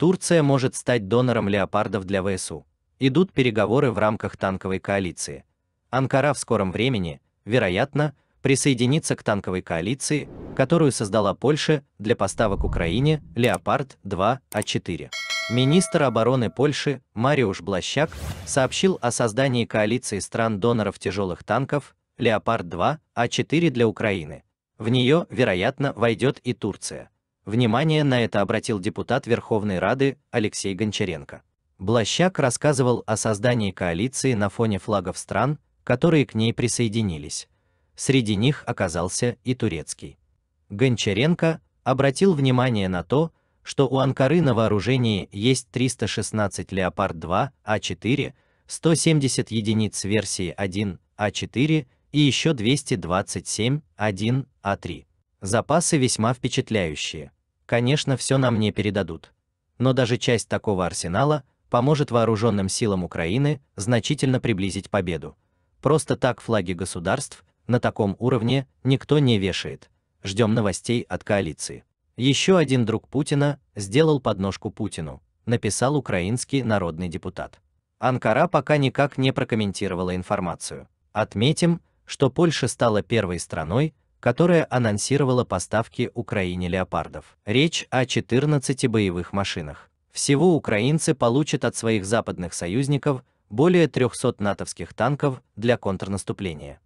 Турция может стать донором леопардов для ВСУ. Идут переговоры в рамках танковой коалиции. Анкара в скором времени, вероятно, присоединится к танковой коалиции, которую создала Польша для поставок Украине «Леопард-2 А4». Министр обороны Польши Мариуш Блащак сообщил о создании коалиции стран-доноров тяжелых танков «Леопард-2 А4» для Украины. В нее, вероятно, войдет и Турция. Внимание на это обратил депутат Верховной Рады Алексей Гончаренко. Блащак рассказывал о создании коалиции на фоне флагов стран, которые к ней присоединились. Среди них оказался и турецкий. Гончаренко обратил внимание на то, что у Анкары на вооружении есть 316 «Леопард-2» А4, 170 единиц версии 1 А4 и еще 227 1 А3. Запасы весьма впечатляющие. Конечно, все нам не передадут. Но даже часть такого арсенала поможет вооруженным силам Украины значительно приблизить победу. Просто так флаги государств на таком уровне никто не вешает. Ждем новостей от коалиции. Еще один друг Путина сделал подножку Путину, написал украинский народный депутат. Анкара пока никак не прокомментировала информацию. Отметим, что Польша стала первой страной, которая анонсировала поставки Украине леопардов. Речь о 14 боевых машинах. Всего украинцы получат от своих западных союзников более 300 натовских танков для контрнаступления.